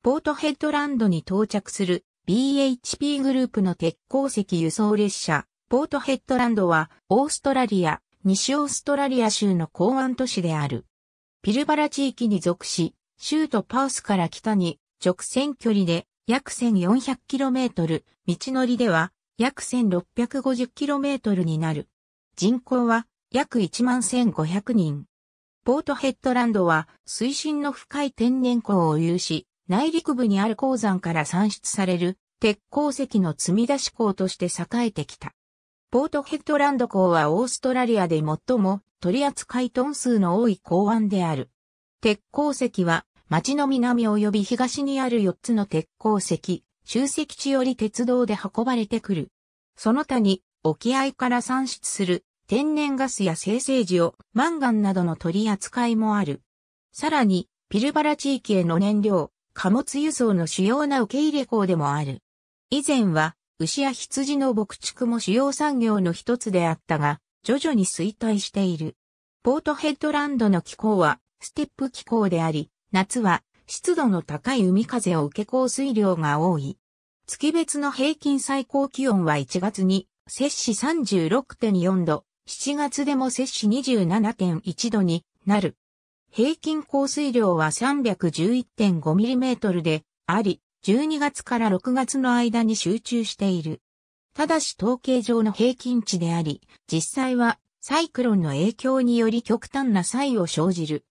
ポートヘッドランドに到着する BHP グループの鉄鉱石輸送列車、ポートヘッドランドはオーストラリア、西オーストラリア州の港湾都市である。ピルバラ地域に属し、州都パースから北に直線距離で約 1400km、道のりでは約 1650km になる。人口は約11500人。ポートヘッドランドは水深の深い天然光を有し、内陸部にある鉱山から産出される鉄鉱石の積み出し港として栄えてきた。ポートヘッドランド港はオーストラリアで最も取扱いトン数の多い港湾である。鉄鉱石は町の南及び東にある4つの鉄鉱石、集積地より鉄道で運ばれてくる。その他に沖合から産出する天然ガスや生成塩、マンガンなどの取り扱いもある。さらに、ピルバラ地域への燃料、貨物輸送の主要な受け入れ港でもある。以前は、牛や羊の牧畜も主要産業の一つであったが、徐々に衰退している。ポートヘッドランドの気候は、ステップ気候であり、夏は、湿度の高い海風を受け降水量が多い。月別の平均最高気温は1月に、摂氏36.4度、7月でも摂氏27.1度になる。平均降水量は 311.5mm であり、12月から6月の間に集中している。ただし統計上の平均値であり、実際はサイクロンの影響により極端な差異を生じる。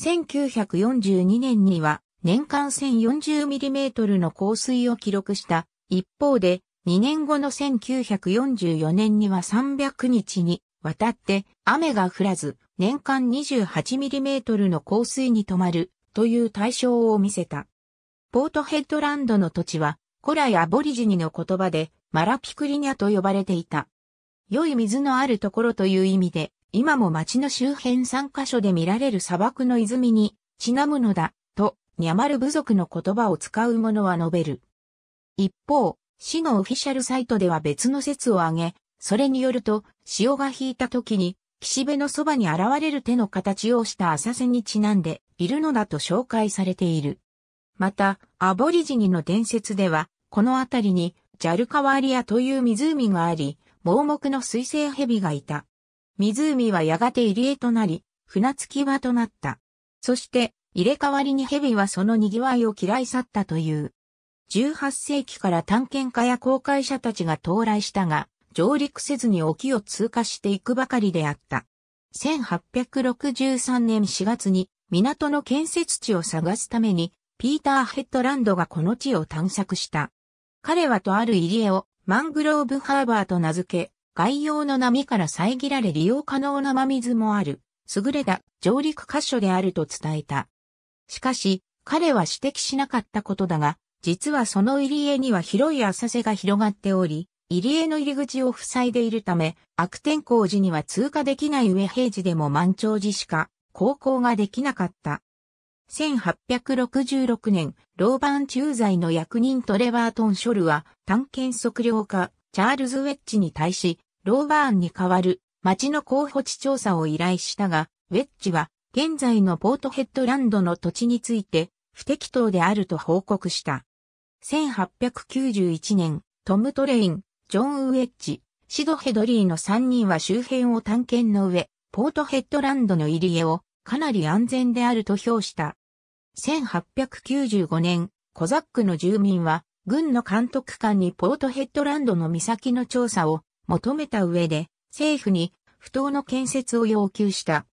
1942年には年間 1040mm の降水を記録した一方で、2年後の1944年には300日にわたって雨が降らず年間 28mm の降水に止まるという対象を見せた。ポートヘッドランドの土地は古来アボリジニの言葉でマラピクリニャと呼ばれていた。良い水のあるところという意味で、今も町の周辺3カ所で見られる砂漠の泉にちなむのだ、と、ニャマル部族の言葉を使う者は述べる。一方、市のオフィシャルサイトでは別の説を挙げ、それによると、潮が引いた時に岸辺のそばに現れる手の形をした浅瀬にちなんでいるのだと紹介されている。また、アボリジニの伝説では、この辺りにジャルカワリアという湖があり、盲目の水生蛇がいた。湖はやがて入り江となり、船着き場となった。そして、入れ替わりに蛇はその賑わいを嫌い去ったという。18世紀から探検家や航海者たちが到来したが、上陸せずに沖を通過していくばかりであった。1863年4月に港の建設地を探すために、ピーター・ヘッドランドがこの地を探索した。彼はとある入り江をマングローブハーバーと名付け、外洋の波から遮られ利用可能な真水もある、優れた上陸箇所であると伝えた。しかし、彼は指摘しなかったことだが、実はその入り江には広い浅瀬が広がっており、入江の入り口を塞いでいるため、悪天候時には通過できない上平時でも満潮時しか航行ができなかった。1866年、ローバン駐在の役人トレバートン・ショルは、探検測量家、チャールズ・ウェッジに対し、ローバーンに代わる町の候補地調査を依頼したが、ウェッジは、現在のポートヘッドランドの土地について、不適当であると報告した。1891年、トム・トレイン、ジョン・ウェッジ、シド・ヘドリーの3人は周辺を探検の上、ポートヘッドランドの入り江をかなり安全であると評した。1895年、コザックの住民は、軍の監督官にポートヘッドランドの岬の調査を求めた上で、政府に不当の建設を要求した。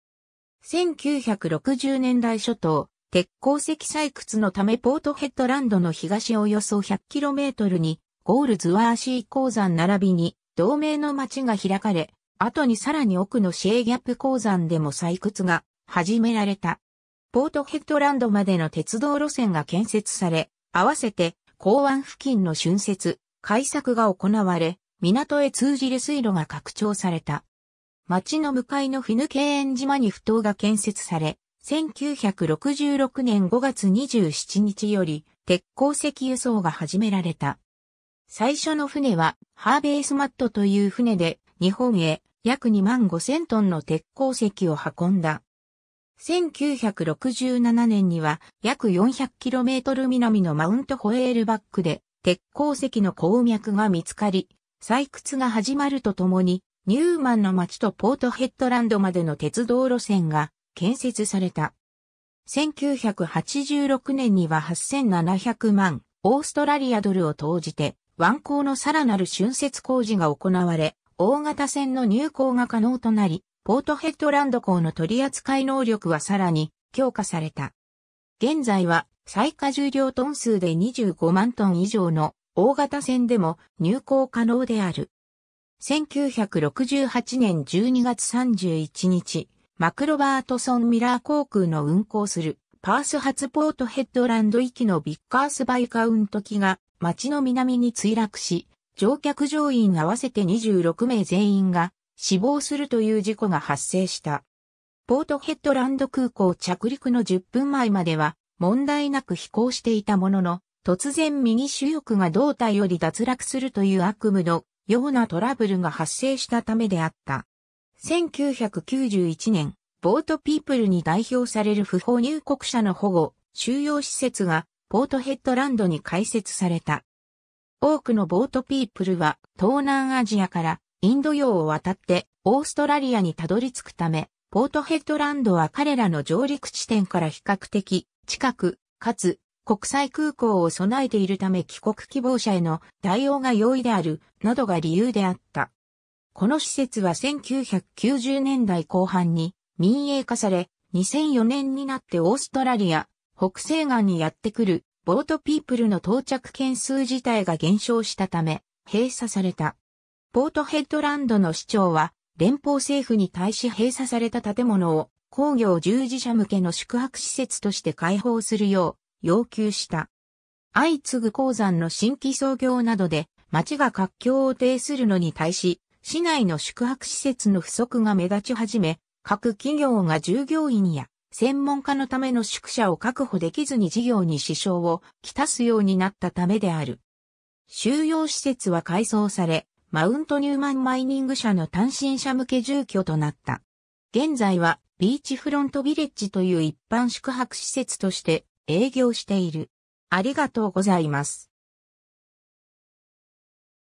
1960年代初頭、鉄鉱石採掘のためポートヘッドランドの東およそ 100km にゴールズワーシー鉱山並びに同盟の町が開かれ、後にさらに奥のシェーギャップ鉱山でも採掘が始められた。ポートヘッドランドまでの鉄道路線が建設され、合わせて港湾付近の浚渫、開削が行われ、港へ通じる水路が拡張された。町の向かいのフィヌケーン島に埠頭が建設され、1966年5月27日より鉄鉱石輸送が始められた。最初の船はハーベースマットという船で日本へ約2万5千トンの鉄鉱石を運んだ。1967年には約4 0 0トル南のマウントホエールバックで鉄鉱石の鉱脈が見つかり、採掘が始まるとともにニューマンの町とポートヘッドランドまでの鉄道路線が建設された。1986年には8700万オーストラリアドルを投じて湾港のさらなる浚渫工事が行われ、大型船の入港が可能となり、ポートヘッドランド港の取扱能力はさらに強化された。現在は最下重量トン数で25万トン以上の大型船でも入港可能である。1968年12月31日、マクロバートソン・ミラー航空の運航するパース発ポートヘッドランド行きのビッカースバイカウント機が町の南に墜落し、乗客乗員合わせて26名全員が死亡するという事故が発生した。ポートヘッドランド空港着陸の10分前までは問題なく飛行していたものの、突然右主翼が胴体より脱落するという悪夢のようなトラブルが発生したためであった。1991年、ボートピープルに代表される不法入国者の保護、収容施設がポートヘッドランドに開設された。多くのボートピープルは東南アジアからインド洋を渡ってオーストラリアにたどり着くため、ポートヘッドランドは彼らの上陸地点から比較的近く、かつ国際空港を備えているため帰国希望者への対応が容易である、などが理由であった。この施設は1990年代後半に民営化され、2004年になってオーストラリア、北西岸にやってくる、ボートピープルの到着件数自体が減少したため、閉鎖された。ポートヘッドランドの市長は、連邦政府に対し閉鎖された建物を工業従事者向けの宿泊施設として開放するよう要求した。相次ぐ鉱山の新規創業などで町が活況を呈するのに対し、市内の宿泊施設の不足が目立ち始め、各企業が従業員や専門家のための宿舎を確保できずに事業に支障をきたすようになったためである。収容施設は改装され、マウントニューマンマイニング社の単身者向け住居となった。現在はビーチフロントビレッジという一般宿泊施設として営業している。ありがとうございます。